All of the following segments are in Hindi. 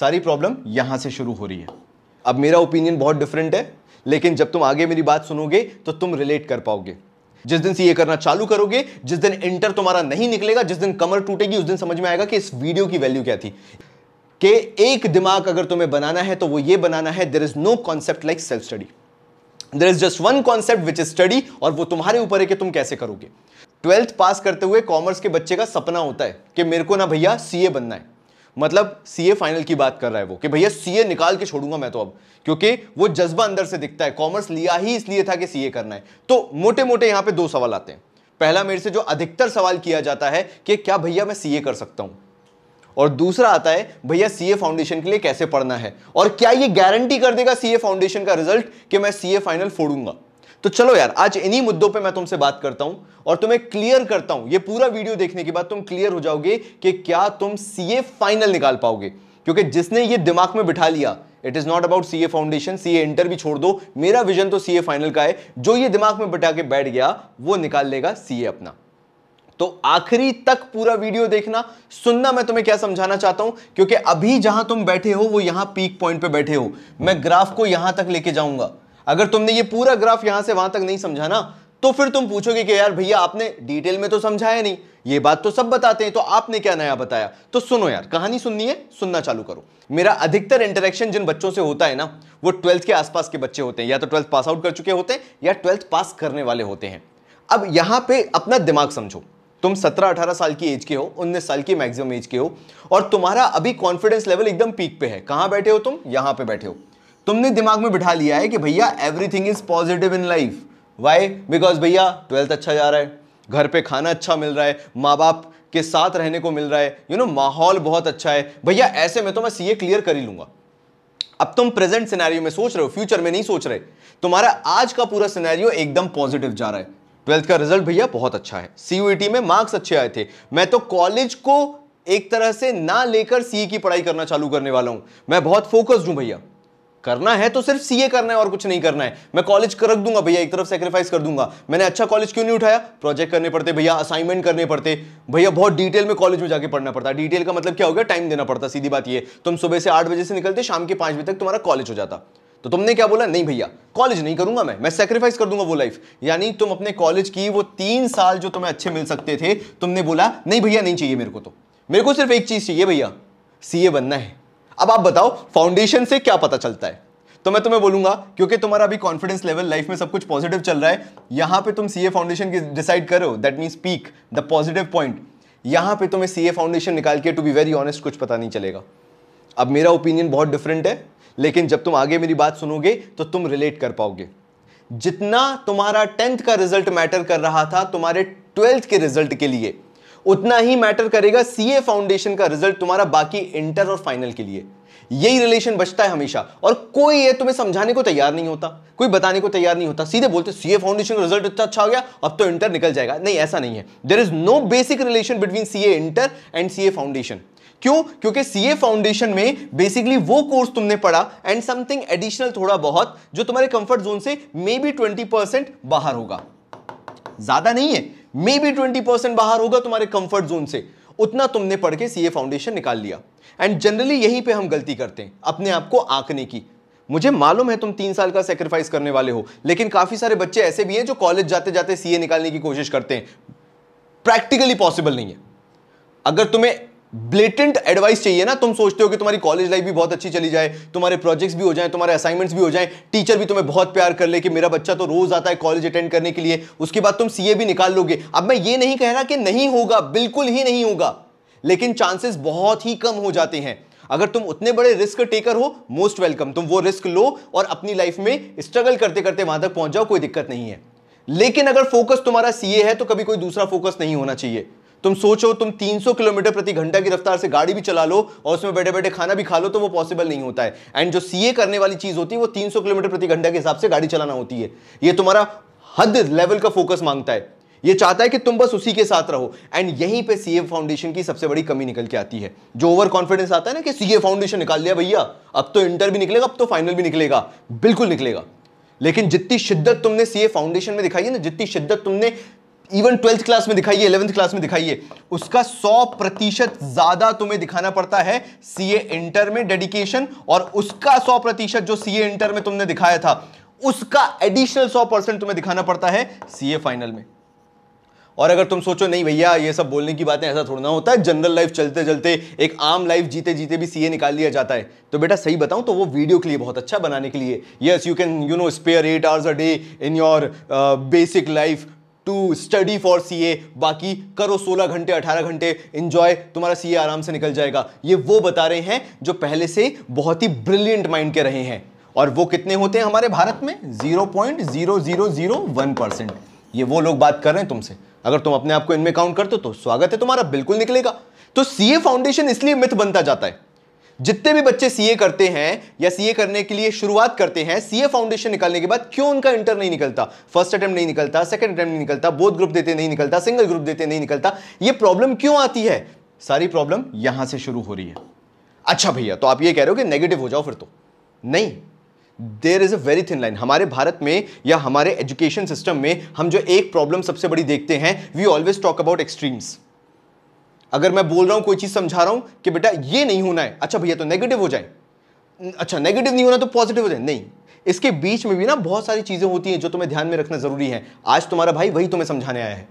सारी प्रॉब्लम यहां से शुरू हो रही है अब मेरा ओपिनियन बहुत डिफरेंट है लेकिन जब तुम आगे मेरी बात सुनोगे तो तुम रिलेट कर पाओगे जिस दिन से ये करना चालू करोगे जिस दिन इंटर तुम्हारा नहीं निकलेगा जिस दिन कमर टूटेगी उस दिन समझ में आएगा कि इस वीडियो की वैल्यू क्या थी कि एक दिमाग अगर तुम्हें बनाना है तो वो ये बनाना है there is no concept like self study there is just one concept which is study और वो तुम्हारे ऊपर है कि तुम कैसे करोगे ट्वेल्थ पास करते हुए कॉमर्स के बच्चे का सपना होता है कि मेरे को ना भैया सीए बनना है मतलब सीए फाइनल की बात कर रहा है वो कि भैया सीए निकाल के छोड़ूंगा मैं तो अब क्योंकि वो जज्बा अंदर से दिखता है कॉमर्स लिया ही इसलिए था कि सीए करना है तो मोटे मोटे यहां पे दो सवाल आते हैं पहला मेरे से जो अधिकतर सवाल किया जाता है कि क्या भैया मैं सीए कर सकता हूं और दूसरा आता है भैया सीए फाउंडेशन के लिए कैसे पढ़ना है और क्या ये गारंटी कर देगा सीए फाउंडेशन का रिजल्ट कि मैं सीए फाइनल फोड़ूंगा तो चलो यार आज इन्हीं मुद्दों पे मैं तुमसे बात करता हूं और तुम्हें क्लियर करता हूं ये पूरा वीडियो देखने के बाद तुम क्लियर हो जाओगे कि क्या तुम सीए फाइनल निकाल पाओगे क्योंकि जिसने ये दिमाग में बिठा लिया it is not about C A foundation C inter भी छोड़ दो मेरा विजन तो सीए फाइनल का है जो ये दिमाग में बिठा के बैठ गया वो निकाल लेगा सीए अपना तो आखिरी तक पूरा वीडियो देखना सुनना मैं तुम्हें क्या समझाना चाहता हूं क्योंकि अभी जहां तुम बैठे हो वो यहां पीक पॉइंट पे बैठे हो मैं ग्राफ को यहां तक लेके जाऊंगा अगर तुमने ये पूरा ग्राफ यहां से वहां तक नहीं समझा ना तो फिर तुम पूछोगे कि यार भैया आपने डिटेल में तो समझाया नहीं ये बात तो सब बताते हैं तो आपने क्या नया बताया तो सुनो यार कहानी सुननी है सुनना चालू करो मेरा अधिकतर इंटरेक्शन जिन बच्चों से होता है ना वो ट्वेल्थ के आसपास के बच्चे होते हैं या तो ट्वेल्थ पास आउट कर चुके होते हैं या ट्वेल्थ पास करने वाले होते हैं अब यहां पर अपना दिमाग समझो तुम 17-18 साल की एज के हो 19 साल की मैक्सिमम एज के हो और तुम्हारा अभी कॉन्फिडेंस लेवल एकदम पीक पे है कहां बैठे हो तुम यहां पे बैठे हो तुमने दिमाग में बिठा लिया है कि भैया everything is positive in life why because भैया ट्वेल्थ अच्छा जा रहा है घर पे खाना अच्छा मिल रहा है माँ बाप के साथ रहने को मिल रहा है यू नो माहौल बहुत अच्छा है भैया ऐसे में तो मैं सीए क्लियर कर ही लूंगा अब तुम प्रेजेंट सिनेरियो में सोच रहे हो फ्यूचर में नहीं सोच रहे तुम्हारा आज का पूरा सिनेरियो एकदम पॉजिटिव जा रहा है ट्वेल्थ का रिजल्ट भैया बहुत अच्छा है टी e में मार्क्स अच्छे आए थे मैं तो कॉलेज को एक तरह से ना लेकर सीई की पढ़ाई करना चालू करने वाला हूं मैं बहुत फोकस्ड हूं भैया करना है तो सिर्फ सीए करना है और कुछ नहीं करना है मैं कॉलेज कर रख दूंगा भैया एक तरफ सेक्रीफाइस कर दूंगा मैंने अच्छा कॉलेज क्यों नहीं उठाया प्रोजेक्ट करने पड़ते भैया असाइनमेंट करने पड़ते भैया बहुत डिटेल में कॉलेज में जाके पढ़ना पड़ता डिटेल का मतलब क्या हो गया टाइम देना पड़ता सीधी बात यह तुम सुबह से आठ बजे से निकलते शाम के पांच बजे तक तुम्हारा कॉलेज हो जाता तो तुमने क्या बोला नहीं भैया कॉलेज नहीं करूंगा मैं मैं सेक्रीफाइस कर दूंगा वो लाइफ यानी तुम अपने कॉलेज की वो तीन साल जो तुम्हें अच्छे मिल सकते थे तुमने बोला नहीं भैया नहीं चाहिए मेरे को तो मेरे को सिर्फ एक चीज़ चाहिए भैया सीए बनना है अब आप बताओ फाउंडेशन से क्या पता चलता है तो मैं तुम्हें बोलूंगा क्योंकि तुम्हारा अभी कॉन्फिडेंस लेवल लाइफ में सब कुछ पॉजिटिव चल रहा है यहां पे तुम सी ए फाउंडेशन की डिसाइड करो that mean pick the positive point यहां पे तुम्हें सी ए फाउंडेशन निकाल के टू बी वेरी ऑनेस्ट कुछ पता नहीं चलेगा अब मेरा ओपिनियन बहुत डिफरेंट है लेकिन जब तुम आगे मेरी बात सुनोगे तो तुम रिलेट कर पाओगे जितना तुम्हारा टेंथ का रिजल्ट मैटर कर रहा था तुम्हारे ट्वेल्थ के रिजल्ट के लिए उतना ही मैटर करेगा सीए फाउंडेशन का रिजल्ट तुम्हारा बाकी इंटर और फाइनल के लिए यही रिलेशन बचता है हमेशा और कोई ये तुम्हें समझाने को तैयार नहीं होता कोई बताने को तैयार नहीं होता सीधे बोलते सीए फाउंडेशन का रिजल्ट इतना अच्छा हो गया अब तो इंटर निकल जाएगा नहीं ऐसा नहीं है there is no basic relation between CA inter and CA foundation क्यों क्योंकि सीए फाउंडेशन में बेसिकली वो कोर्स तुमने पढ़ा एंड समथिंग एडिशनल थोड़ा बहुत जो तुम्हारे कंफर्ट जोन से मे बी ट्वेंटी परसेंट बाहर होगा ज्यादा नहीं है मे बी ट्वेंटी परसेंट बाहर होगा तुम्हारे कंफर्ट जोन से उतना तुमने पढ़ के सीए फाउंडेशन निकाल लिया एंड जनरली यहीं पे हम गलती करते हैं अपने आप को आंकने की मुझे मालूम है तुम तीन साल का सेक्रीफाइस करने वाले हो लेकिन काफी सारे बच्चे ऐसे भी हैं जो कॉलेज जाते जाते सीए निकालने की कोशिश करते हैं प्रैक्टिकली पॉसिबल नहीं है अगर तुम्हें ब्लेटेंट एडवाइस चाहिए ना तुम सोचते हो कि तुम्हारी कॉलेज लाइफ भी बहुत अच्छी चली जाए तुम्हारे प्रोजेक्ट्स भी हो जाए तुम्हारे असाइनमेंट्स भी हो जाए टीचर भी तुम्हें बहुत प्यार कर ले कि मेरा बच्चा तो रोज आता है कॉलेज अटेंड करने के लिए उसके बाद तुम सीए भी निकाल लोगे अब मैं ये नहीं कह रहा कि नहीं होगा बिल्कुल ही नहीं होगा लेकिन चांसेस बहुत ही कम हो जाते हैं अगर तुम उतने बड़े रिस्क टेकर हो मोस्ट वेलकम तुम वो रिस्क लो और अपनी लाइफ में स्ट्रगल करते करते वहां तक पहुंच जाओ कोई दिक्कत नहीं है लेकिन अगर फोकस तुम्हारा सीए है तो कभी कोई दूसरा फोकस नहीं होना चाहिए तुम सोचो तुम 300 किलोमीटर प्रति घंटा की रफ्तार से गाड़ी भी चला लो और उसमें बैठे बैठे खाना भी खा लो तो वो पॉसिबल नहीं होता है एंड जो सीए करने वाली चीज होती है वो 300 किलोमीटर प्रति घंटा के हिसाब से गाड़ी चलाना होती है ये तुम्हारा हद लेवल का फोकस मांगता है ये चाहता है कि तुम बस उसी के साथ रहो एंड यहीं पे सीए फाउंडेशन की सबसे बड़ी कमी निकल के आती है जो ओवर कॉन्फिडेंस आता है ना कि सीए फाउंडेशन निकाल दिया भैया अब तो इंटर भी निकलेगा अब तो फाइनल भी निकलेगा बिल्कुल निकलेगा लेकिन जितनी शिद्दत तुमने सीए फाउंडेशन में दिखाई है ना जितनी शिद्दत तुमने इवन ट्वेल्थ क्लास में दिखाइए इलेवंथ क्लास में दिखाइए उसका सौ प्रतिशत ज्यादा तुम्हें दिखाना पड़ता है सीए इंटर में डेडिकेशन और उसका सौ प्रतिशत जो सीए इंटर में तुमने दिखाया था उसका एडिशनल सौ परसेंट तुम्हें दिखाना पड़ता है सीए फाइनल में और अगर तुम सोचो नहीं भैया ये सब बोलने की बातें ऐसा थोड़ा ना होता है जनरल लाइफ चलते चलते एक आम लाइफ जीते जीते भी सीए निकाल लिया जाता है तो बेटा सही बताऊं तो वो वीडियो के लिए बहुत अच्छा बनाने के लिए yes you can you know spare eight hours a day in your basic life to study for C A बाकी करो 16 घंटे 18 घंटे इंजॉय तुम्हारा सीए आराम से निकल जाएगा ये वो बता रहे हैं जो पहले से बहुत ही ब्रिलियंट माइंड के रहे हैं और वो कितने होते हैं हमारे भारत में 0.0001 परसेंट ये वो लोग बात कर रहे हैं तुमसे अगर तुम अपने आप को इनमें काउंट करते हो तो स्वागत है तुम्हारा बिल्कुल निकलेगा तो सीए फाउंडेशन इसलिए मिथ बनता जाता है जितने भी बच्चे सीए करते हैं या सीए करने के लिए शुरुआत करते हैं सीए फाउंडेशन निकालने के बाद क्यों उनका इंटर नहीं निकलता फर्स्ट अटेम्प्ट नहीं निकलता सेकंड अटेम्प्ट नहीं निकलता बोध ग्रुप देते नहीं निकलता सिंगल ग्रुप देते नहीं निकलता ये प्रॉब्लम क्यों आती है सारी प्रॉब्लम यहां से शुरू हो रही है अच्छा भैया तो आप ये कह रहे हो कि नेगेटिव हो जाओ फिर तो नहीं there is a very thin line हमारे भारत में या हमारे एजुकेशन सिस्टम में हम जो एक प्रॉब्लम सबसे बड़ी देखते हैं we always talk about extremes अगर मैं बोल रहा हूँ कोई चीज़ समझा रहा हूँ कि बेटा ये नहीं होना है अच्छा भैया तो नेगेटिव हो जाए अच्छा नेगेटिव नहीं होना तो पॉजिटिव हो जाए नहीं इसके बीच में भी ना बहुत सारी चीज़ें होती हैं जो तुम्हें ध्यान में रखना ज़रूरी है आज तुम्हारा भाई वही तुम्हें समझाने आया है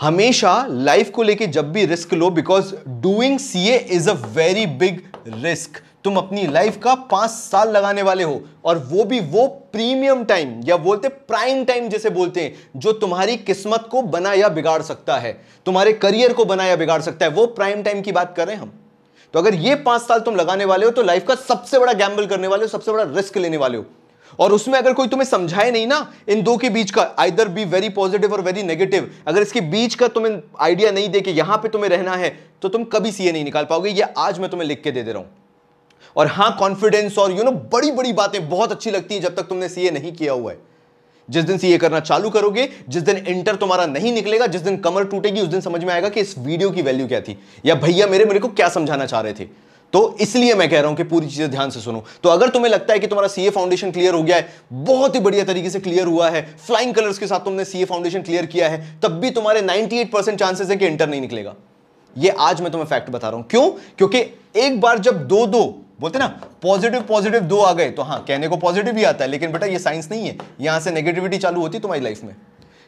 हमेशा लाइफ को लेके जब भी रिस्क लो because doing C A is a very big risk तुम अपनी लाइफ का पांच साल लगाने वाले हो और वो भी वो प्रीमियम टाइम या बोलते प्राइम टाइम जैसे बोलते हैं जो तुम्हारी किस्मत को बना या बिगाड़ सकता है तुम्हारे करियर को बना या बिगाड़ सकता है वो प्राइम टाइम की बात कर रहे हैं हम तो अगर ये पांच साल तुम लगाने वाले हो तो लाइफ का सबसे बड़ा गैम्बल करने वाले हो सबसे बड़ा रिस्क लेने वाले हो और उसमें अगर कोई तुम्हें समझाए नहीं ना इन दो के बीच का आइदर बी वेरी पॉजिटिव और वेरी नेगेटिव अगर इसके बीच का तुम्हें आइडिया नहीं दे कि यहां पे तुम्हें रहना है तो तुम कभी सीए नहीं निकाल पाओगे ये आज मैं तुम्हें लिख के दे दे रहा हूं और हां कॉन्फिडेंस और यू नो बड़ी बड़ी बातें बहुत अच्छी लगती हैं जब तक तुमने सीए नहीं किया हुआ है जिस दिन सीए करना चालू करोगे जिस दिन इंटर तुम्हारा नहीं निकलेगा जिस दिन कमर टूटेगी उस दिन समझ में आएगा कि इस वीडियो की वैल्यू क्या थी या भैया मेरे मेरे को क्या समझाना चाह रहे थे तो इसलिए मैं कह रहा हूं कि पूरी चीजें ध्यान से सुनो तो अगर तुम्हें लगता है कि तुम्हारा सीए फाउंडेशन क्लियर हो गया है बहुत ही बढ़िया तरीके से क्लियर हुआ है फ्लाइंग कलर्स के साथ तुमने सीए फाउंडेशन क्लियर किया है तब भी तुम्हारे 98 परसेंट चांसेस है कि इंटर नहीं निकलेगा ये आज मैं तुम्हें फैक्ट बता रहा हूं क्यों क्योंकि एक बार जब दो दो बोलते ना पॉजिटिव पॉजिटिव दो आ गए तो हाँ कहने को पॉजिटिव ही आता है लेकिन बेटा ये साइंस नहीं है यहाँ से नेगेटिविटी चालू होती तुम्हारी लाइफ में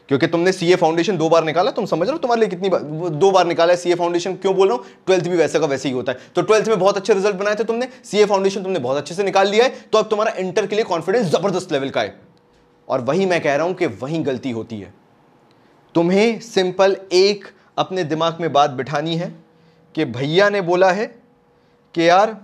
क्योंकि तुमने सीए फाउंडेशन दो बार निकाला तुम समझ रहे हो तुम्हारे लिए कितनी बार दो बार निकाला है सीए फाउंडेशन क्यों बोल रहा ट्वेल्थ भी वैसे का वैसे ही होता है तो ट्वेल्थ में बहुत अच्छे रिजल्ट बनाए थे तुमने सीए फाउंडेशन तुमने बहुत अच्छे से निकाल लिया है तो अब तुम्हारा इंटर के लिए कॉन्फिडेंस जबरदस्त लेवल का है और वही मैं कह रहा हूं कि वही गलती होती है तुम्हें सिंपल एक अपने दिमाग में बात बिठानी है कि भैया ने बोला है कि यार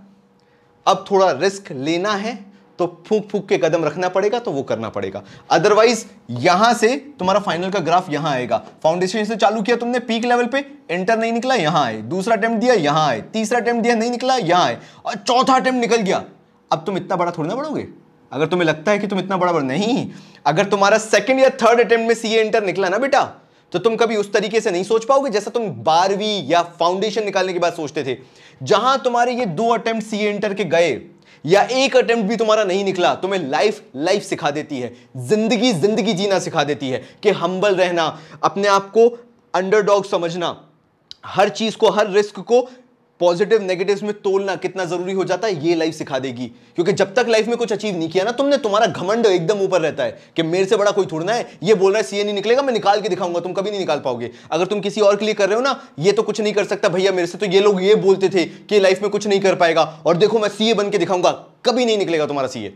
अब थोड़ा रिस्क लेना है तो फूक फूक के कदम रखना पड़ेगा तो वो करना पड़ेगा अदरवाइज यहां से तुम्हारा फाइनल का ग्राफ यहां आएगा फाउंडेशन से चालू किया तुमने पीक लेवल पे एंटर नहीं निकला यहां आए दूसरा अटेम्प्ट दिया यहां आए तीसरा अटेम्प्ट दिया नहीं निकला यहां आए और चौथा अटेम्प्ट निकल गया अब तुम इतना बड़ा थोड़ी ना बढ़ोगे अगर तुम्हें लगता है कि तुम इतना बड़ा बढ़ नहीं अगर तुम्हारा सेकेंड या थर्ड अटेम्प्ट में सीए एंटर निकला ना बेटा तो तुम कभी उस तरीके से नहीं सोच पाओगे जैसा तुम बारहवीं या फाउंडेशन निकालने के बाद सोचते थे जहां तुम्हारे ये दो अटेम्प्ट सी इंटर के गए या एक अटेम्प्ट भी तुम्हारा नहीं निकला तुम्हें लाइफ लाइफ सिखा देती है जिंदगी जिंदगी जीना सिखा देती है कि हम्बल रहना अपने आप को अंडरडॉग समझना हर चीज को हर रिस्क को पॉजिटिव नेगेटिव्स में तोलना कितना जरूरी हो जाता है ये लाइफ सिखा देगी क्योंकि जब तक लाइफ में कुछ अचीव नहीं किया ना तुमने तुम्हारा घमंड एकदम ऊपर रहता है कि मेरे से बड़ा कोई थोड़ना है ये बोल रहा है सीए नहीं निकलेगा मैं निकाल के दिखाऊंगा तुम कभी नहीं निकाल पाओगे अगर तुम किसी और के लिए कर रहे हो ना ये तो कुछ नहीं कर सकता भैया मेरे से तो ये लोग ये बोलते थे कि लाइफ में कुछ नहीं कर पाएगा और देखो मैं सीए बन के दिखाऊंगा कभी नहीं निकलेगा तुम्हारा सीए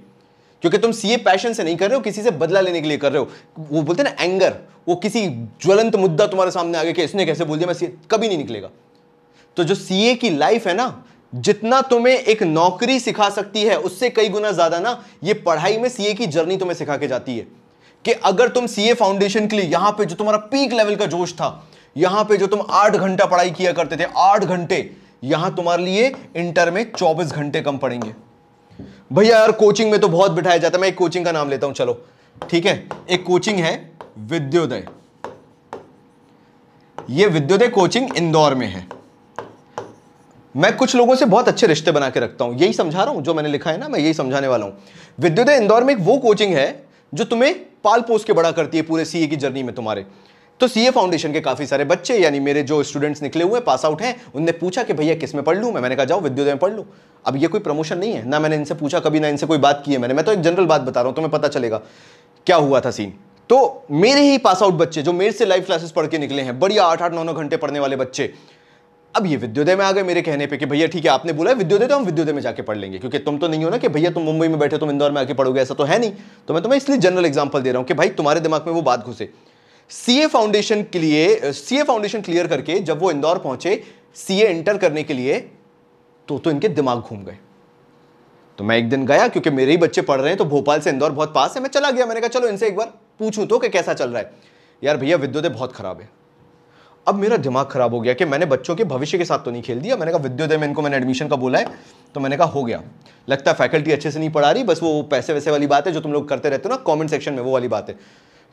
क्योंकि तुम सीए पैशन से नहीं कर रहे हो किसी से बदला लेने के लिए कर रहे हो वो बोलते ना एंगर वो किसी ज्वलंत मुद्दा तुम्हारे सामने आ गया कि इसने कैसे बोल दिया मैं सीए कभी नहीं निकलेगा तो जो सीए की लाइफ है ना जितना तुम्हें एक नौकरी सिखा सकती है उससे कई गुना ज्यादा ना ये पढ़ाई में सीए की जर्नी तुम्हें सिखा के जाती है कि अगर तुम सीए फाउंडेशन के लिए यहां पे जो तुम्हारा पीक लेवल का जोश था यहां पे जो तुम आठ घंटा पढ़ाई किया करते थे आठ घंटे यहां तुम्हारे लिए इंटर में चौबीस घंटे कम पड़ेंगे भैया यार कोचिंग में तो बहुत बिठाया जाता है मैं एक कोचिंग का नाम लेता हूं चलो ठीक है एक कोचिंग है विद्योदय ये विद्योदय कोचिंग इंदौर में है मैं कुछ लोगों से बहुत अच्छे रिश्ते बना के रखता हूँ यही समझा रहा हूँ जो मैंने लिखा है ना मैं यही समझाने वाला हूँ विद्युदय इंदौर में एक वो कोचिंग है जो तुम्हें पाल पोस के बड़ा करती है पूरे सीए की जर्नी में तुम्हारे तो सीए फाउंडेशन के काफ़ी सारे बच्चे यानी मेरे जो स्टूडेंट्स निकले हुए पास आउट हैं उनने पूछा कि भैया किस में पढ़ लूँ मैं मैंने कहा जाओ विद्युत में पढ़ लूँ अब ये कोई प्रमोशन नहीं है ना मैंने इनसे पूछा कभी ना इनसे कोई बात की है मैंने मैं तो एक जनरल बात बता रहा हूँ तुम्हें पता चलेगा क्या हुआ था सीन तो मेरे ही पास आउट बच्चे जो मेरे से लाइव क्लासेस पढ़ के निकले हैं बढ़िया आठ आठ नौ नौ घंटे पढ़ने वाले बच्चे अब ये विद्योदय में आ गए मेरे कहने पे कि भैया ठीक है आपने बोला विद्योदय तो हम विद्योदय में जाके पढ़ लेंगे क्योंकि तुम तो नहीं हो ना कि भैया तुम मुंबई में बैठे तुम इंदौर में आके पढ़ोगे ऐसा तो है नहीं तो मैं तुम्हें इसलिए जनरल एग्जाम्पल दे रहा हूँ कि भाई तुम्हारे दिमाग में वो बात घुसे सीए फाउंडेशन के लिए सीए फाउंडेशन क्लियर करके जब वो इंदौर पहुंचे सीए एंटर करने के लिए तो तो इनके दिमाग घूम गए तो मैं एक दिन गया क्योंकि मेरे ही बच्चे पढ़ रहे हैं तो भोपाल से इंदौर बहुत पास है मैं चला गया मैंने कहा चलो इनसे एक बार पूछूं तो कि कैसा चल रहा है यार भैया विद्युत बहुत खराब है अब मेरा दिमाग खराब हो गया कि मैंने बच्चों के भविष्य के साथ तो नहीं खेल दिया मैंने कहा विद्योदय में इनको मैंने एडमिशन का बोला है तो मैंने कहा हो गया लगता है फैकल्टी अच्छे से नहीं पढ़ा रही बस वो पैसे वैसे वाली बात है जो तुम लोग करते रहते हो ना कॉमेंट सेक्शन में वो वाली बात है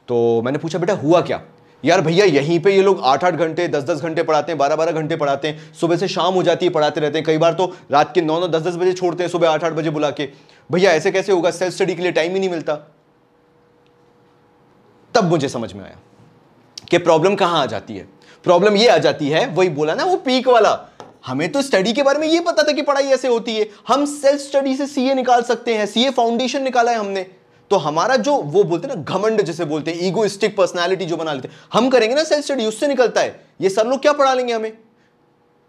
तो मैंने पूछा बेटा हुआ क्या यार भैया यहीं पे ये लोग आठ आठ घंटे दस दस घंटे पढ़ाते हैं बारह बारह घंटे पढ़ाते हैं सुबह से शाम हो जाती है पढ़ाते रहते हैं कई बार तो रात के नौ नौ दस दस बजे छोड़ते हैं सुबह आठ आठ बजे बुला के भैया ऐसे कैसे होगा सेल्फ स्टडी के लिए टाइम ही नहीं मिलता तब मुझे समझ में आया कि प्रॉब्लम कहाँ आ जाती है प्रॉब्लम ये आ जाती है वही बोला ना वो पीक वाला हमें तो स्टडी के बारे में ये पता था कि पढ़ाई ऐसे होती है हम सेल्फ स्टडी से सीए निकाल सकते हैं सीए फाउंडेशन निकाला है हमने तो हमारा जो वो बोलते हैं ना घमंड जैसे बोलते हैं ईगोइस्टिक पर्सनैलिटी जो बना लेते हैं हम करेंगे ना सेल्फ स्टडी उससे निकलता है ये सर लोग क्या पढ़ा लेंगे हमें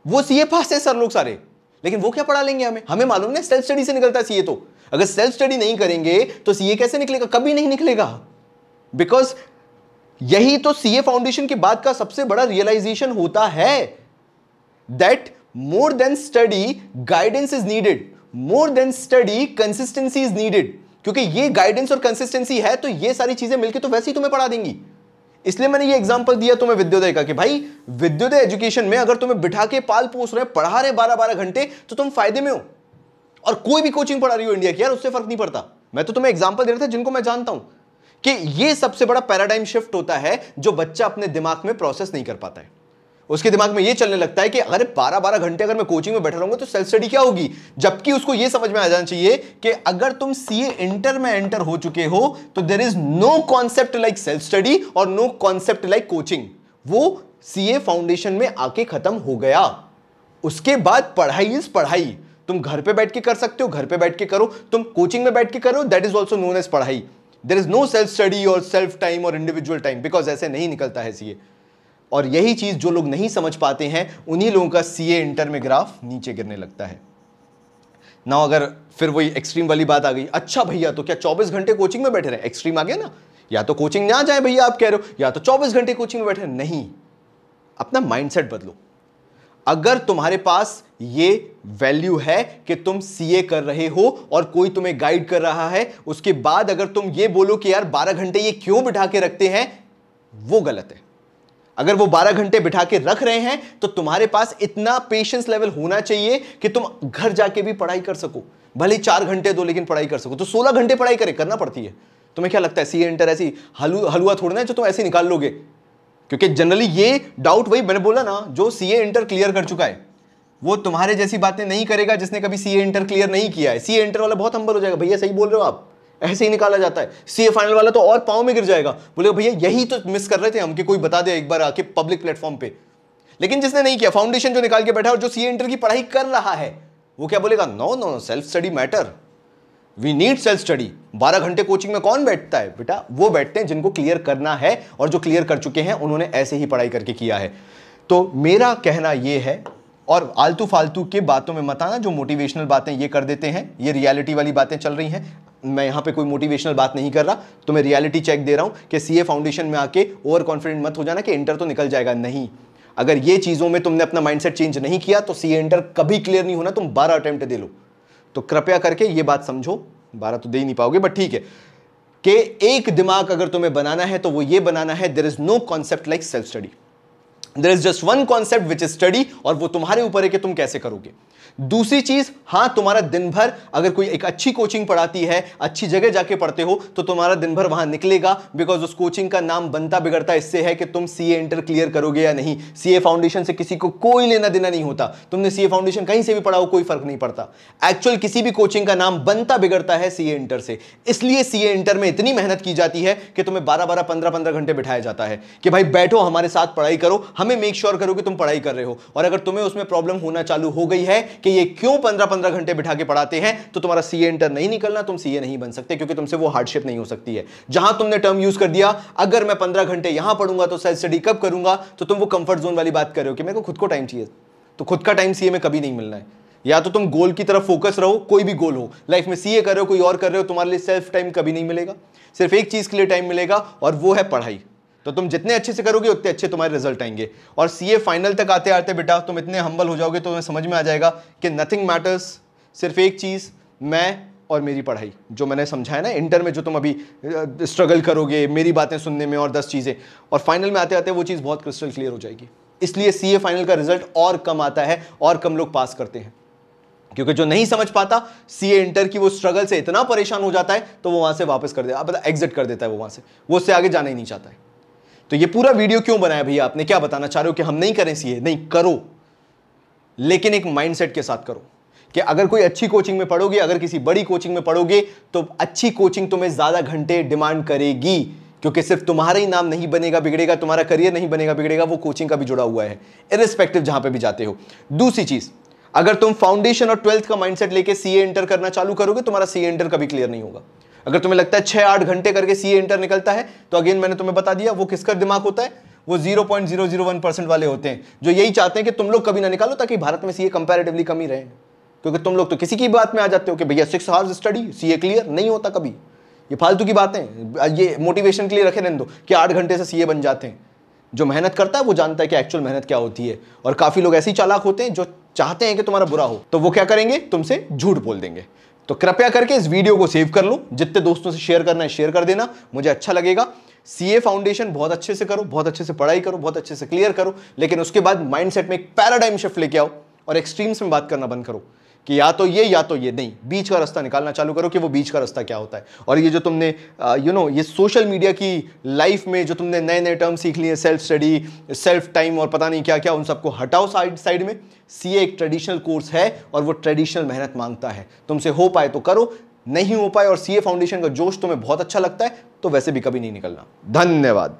वो सीए पास है सर लोग सारे लेकिन वो क्या पढ़ा लेंगे हमें हमें मालूम ना सेल्फ स्टडी से निकलता है सीए तो अगर सेल्फ स्टडी नहीं करेंगे तो सीए कैसे निकलेगा कभी नहीं निकलेगा बिकॉज यही तो सीए फाउंडेशन के बाद का सबसे बड़ा रियलाइजेशन होता है that more than study guidance is needed more than study consistency is needed क्योंकि ये गाइडेंस और कंसिस्टेंसी है तो ये सारी चीजें मिलकर तो वैसे ही तुम्हें पढ़ा देंगी इसलिए मैंने ये एग्जाम्पल दिया तुम्हें विद्योदय का कि भाई विद्योदय एजुकेशन में अगर तुम्हें बिठा के पाल पोस रहे पढ़ा रहे बारह बारह घंटे तो तुम फायदे में हो और कोई भी कोचिंग पढ़ा रही हो इंडिया की यार उससे फर्क नहीं पड़ता मैं तो तुम्हें एग्जाम्पल दे रहा था जिनको मैं जानता हूं कि ये सबसे बड़ा पैराडाइम शिफ्ट होता है जो बच्चा अपने दिमाग में प्रोसेस नहीं कर पाता है उसके दिमाग में ये चलने लगता है कि अगर 12-12 घंटे अगर मैं कोचिंग में बैठा रहूंगा तो सेल्फ स्टडी क्या होगी जबकि उसको ये समझ में आ जाना चाहिए कि अगर तुम सीए इंटर में एंटर हो चुके हो तो there is no concept like self study और नो कॉन्सेप्ट लाइक कोचिंग वो सीए फाउंडेशन में आके खत्म हो गया उसके बाद पढ़ाई इज पढ़ाई तुम घर पे बैठ के कर सकते हो घर पे बैठ के करो तुम कोचिंग में बैठ के करो that is also known as पढ़ाई there is no self study और सेल्फ टाइम और इंडिविजुअल टाइम बिकॉज ऐसे नहीं निकलता है सीए और यही चीज़ जो लोग नहीं समझ पाते हैं उन्हीं लोगों का सी इंटर में ग्राफ नीचे गिरने लगता है ना अगर फिर वही एक्सट्रीम वाली बात आ गई अच्छा भैया तो क्या 24 घंटे कोचिंग में बैठे रहे एक्सट्रीम आ गया ना या तो कोचिंग ना जाए भैया आप कह रहे हो या तो 24 घंटे कोचिंग में बैठे नहीं अपना माइंडसेट बदलो अगर तुम्हारे पास ये वैल्यू है कि तुम सीए कर रहे हो और कोई तुम्हें गाइड कर रहा है उसके बाद अगर तुम ये बोलो कि यार बारह घंटे ये क्यों बिठा के रखते हैं वो गलत है अगर वो 12 घंटे बिठा के रख रहे हैं तो तुम्हारे पास इतना पेशेंस लेवल होना चाहिए कि तुम घर जाके भी पढ़ाई कर सको भले चार घंटे दो लेकिन पढ़ाई कर सको तो सोलह घंटे पढ़ाई करे करना पड़ती है तुम्हें क्या लगता है सी इंटर ऐसी हलु हलुआ थोड़ना ना जो तुम ऐसे निकाल लोगे क्योंकि जनरली ये डाउट वही मैंने बोला ना जो सी इंटर क्लियर कर चुका है वो तुम्हारे जैसी बातें नहीं करेगा जिसने कभी सी इंटर क्लियर नहीं किया है सी इंटर वाला बहुत हम्बल हो जाएगा भैया सही बोल रहे हो आप ऐसे ही निकाला जाता है सी फाइनल वाला तो और पाँव में गिर जाएगा बोले भैया यही तो मिस कर रहे थे हम कि कोई बता दे एक बार आके पब्लिक प्लेटफॉर्म पे लेकिन जिसने नहीं किया फाउंडेशन जो निकाल के बैठा और जो सी इंटर की पढ़ाई कर रहा है वो क्या बोलेगा no no self study matter we need self study बारह घंटे कोचिंग में कौन बैठता है बेटा वो बैठते हैं जिनको क्लियर करना है और जो क्लियर कर चुके हैं उन्होंने ऐसे ही पढ़ाई करके किया है तो मेरा कहना ये है और आलतू फालतू के बातों में मत आना जो मोटिवेशनल बातें ये कर देते हैं ये रियलिटी वाली बातें चल रही हैं मैं यहाँ पे कोई मोटिवेशनल बात नहीं कर रहा तो मैं रियलिटी चेक दे रहा हूँ कि सीए फाउंडेशन में आके ओवर कॉन्फिडेंट मत हो जाना कि इंटर तो निकल जाएगा नहीं अगर ये चीज़ों में तुमने अपना माइंडसेट चेंज नहीं किया तो सी इंटर कभी क्लियर नहीं होना तुम बारह अटैम्प्ट दे लो तो कृपया करके ये बात समझो बारह तो दे ही नहीं पाओगे बट ठीक है कि एक दिमाग अगर तुम्हें बनाना है तो वो ये बनाना है there is no concept like self study there is just one concept which is study और वो तुम्हारे ऊपर है कि तुम कैसे करोगे दूसरी चीज हाँ तुम्हारा दिन भर अगर कोई एक अच्छी कोचिंग पढ़ाती है अच्छी जगह जाके पढ़ते हो तो तुम्हारा दिन भर वहां निकलेगा बिकॉज उस कोचिंग का नाम बनता बिगड़ता इससे है कि तुम सी इंटर क्लियर करोगे या नहीं सी फाउंडेशन से किसी को कोई लेना देना नहीं होता तुमने सी फाउंडेशन कहीं से भी पढ़ा हो कोई फर्क नहीं पड़ता एक्चुअल किसी भी कोचिंग का नाम बनता बिगड़ता है सी इंटर से इसलिए सी इंटर में इतनी मेहनत की जाती है कि तुम्हें बारह बारह पंद्रह पंद्रह घंटे बिठाया जाता है कि भाई बैठो हमारे साथ पढ़ाई करो हमें मेक श्योर करो कि तुम पढ़ाई कर रहे हो और अगर तुम्हें उसमें प्रॉब्लम होना चालू हो गई है कि ये क्यों पंद्रह पंद्रह घंटे बिठा के पढ़ाते हैं तो तुम्हारा सी इंटर नहीं निकलना तुम सी नहीं बन सकते क्योंकि तुमसे वो हार्डशिप नहीं हो सकती है जहां तुमने टर्म यूज कर दिया अगर मैं पंद्रह घंटे यहां पढ़ूंगा तो सेल्फ स्टडी कब करूंगा तो तुम वो कंफर्ट जोन वाली बात कर रहे हो कि मेरे को खुद को टाइम चाहिए तो खुद का टाइम सीए में कभी नहीं मिलना है या तो तुम गोल की तरफ फोकस रहो कोई भी गोल हो लाइफ में सीए कर रहे हो कोई और कर रहे हो तुम्हारे लिए सेल्फ टाइम कभी नहीं मिलेगा सिर्फ एक चीज़ के लिए टाइम मिलेगा और वो है पढ़ाई तो तुम जितने अच्छे से करोगे उतने अच्छे तुम्हारे रिजल्ट आएंगे और ए फाइनल तक आते आते बेटा तुम इतने हम्बल हो जाओगे तो तुम्हें समझ में आ जाएगा कि नथिंग मैटर्स सिर्फ एक चीज़ मैं और मेरी पढ़ाई जो मैंने समझाया ना इंटर में जो तुम अभी स्ट्रगल करोगे मेरी बातें सुनने में और दस चीज़ें और फाइनल में आते आते वो चीज़ बहुत क्रिस्टल क्लियर हो जाएगी इसलिए सी फाइनल का रिजल्ट और कम आता है और कम लोग पास करते हैं क्योंकि जो नहीं समझ पाता सी इंटर की वो स्ट्रगल से इतना परेशान हो जाता है तो वो वहाँ से वापस कर देता है एग्जिट कर देता है वो वहाँ से वो उससे आगे जाना ही नहीं चाहता है तो ये पूरा वीडियो क्यों बनाया भैया आपने क्या बताना चाह रहे हो कि हम नहीं करें सीए नहीं करो लेकिन एक माइंडसेट के साथ करो कि अगर कोई अच्छी कोचिंग में पढ़ोगे अगर किसी बड़ी कोचिंग में पढ़ोगे तो अच्छी कोचिंग तुम्हें ज़्यादा घंटे डिमांड करेगी क्योंकि सिर्फ तुम्हारा ही नाम नहीं बनेगा बिगड़ेगा तुम्हारा करियर नहीं बनेगा बिगड़ेगा वो कोचिंग का भी जुड़ा हुआ है इरेस्पेक्टिव जहां पर भी जाते हो दूसरी चीज़ अगर तुम फाउंडेशन और ट्वेल्थ का माइंडसेट लेके सीए इंटर करना चालू करोगे तुम्हारा सीए इंटर कभी क्लियर नहीं होगा अगर तुम्हें लगता है छह आठ घंटे करके सी इंटर निकलता है तो अगेन मैंने तुम्हें बता दिया वो किसका दिमाग होता है वो 0.001 परसेंट वाले होते हैं जो यही चाहते हैं कि तुम लोग कभी ना निकालो ताकि भारत में सीए कंपैरेटिवली कमी रहे क्योंकि तुम लोग तो किसी की बात में आ जाते हो कि भैया six hours study C A clear नहीं होता कभी ये फालतू की बातें ये मोटिवेशन के लिए रखे रहने दो कि आठ घंटे से सी बन जाते हैं जो मेहनत करता है वो जानता है कि एक्चुअल मेहनत क्या होती है और काफ़ी लोग ऐसे ही चालाक होते हैं जो चाहते हैं कि तुम्हारा बुरा हो तो वो क्या करेंगे तुमसे झूठ बोल देंगे तो कृपया करके इस वीडियो को सेव कर लो जितने दोस्तों से शेयर करना है शेयर कर देना मुझे अच्छा लगेगा सीए फाउंडेशन बहुत अच्छे से करो बहुत अच्छे से पढ़ाई करो बहुत अच्छे से क्लियर करो लेकिन उसके बाद माइंडसेट में एक पैराडाइम शिफ्ट लेके आओ और एक्सट्रीम्स में बात करना बंद करो कि या तो ये या तो ये नहीं बीच का रास्ता निकालना चालू करो कि वो बीच का रास्ता क्या होता है और ये जो तुमने यू नो ये सोशल मीडिया की लाइफ में जो तुमने नए नए टर्म सीख लिए सेल्फ स्टडी सेल्फ टाइम और पता नहीं क्या क्या उन सबको हटाओ साइड साइड में सी एक ट्रेडिशनल कोर्स है और वो ट्रेडिशनल मेहनत मांगता है तुमसे हो पाए तो करो नहीं हो पाए और सी फाउंडेशन का जोश तुम्हें बहुत अच्छा लगता है तो वैसे भी कभी नहीं निकलना धन्यवाद